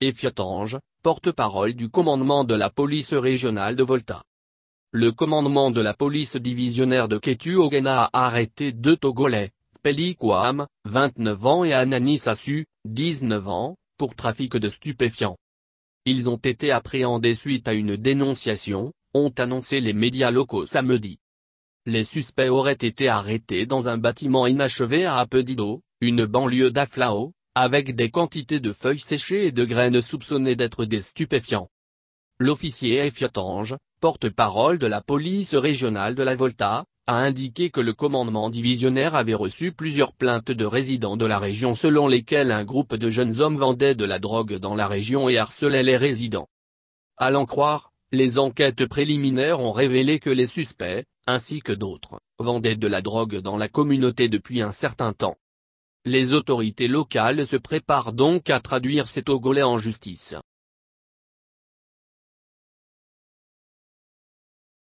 Et Fiatange, porte-parole du commandement de la police régionale de Volta. Le commandement de la police divisionnaire de Ketu Ogena a arrêté deux Togolais, Peli Kouam, 29 ans et Anani Sassu, 19 ans, pour trafic de stupéfiants. Ils ont été appréhendés suite à une dénonciation, ont annoncé les médias locaux samedi. Les suspects auraient été arrêtés dans un bâtiment inachevé à Apedido, une banlieue d'Aflao, avec des quantités de feuilles séchées et de graines soupçonnées d'être des stupéfiants. L'officier Effiotange, porte-parole de la police régionale de la Volta, a indiqué que le commandement divisionnaire avait reçu plusieurs plaintes de résidents de la région selon lesquelles un groupe de jeunes hommes vendait de la drogue dans la région et harcelait les résidents. À l'en croire, les enquêtes préliminaires ont révélé que les suspects, ainsi que d'autres, vendaient de la drogue dans la communauté depuis un certain temps. Les autorités locales se préparent donc à traduire cet ogolais en justice.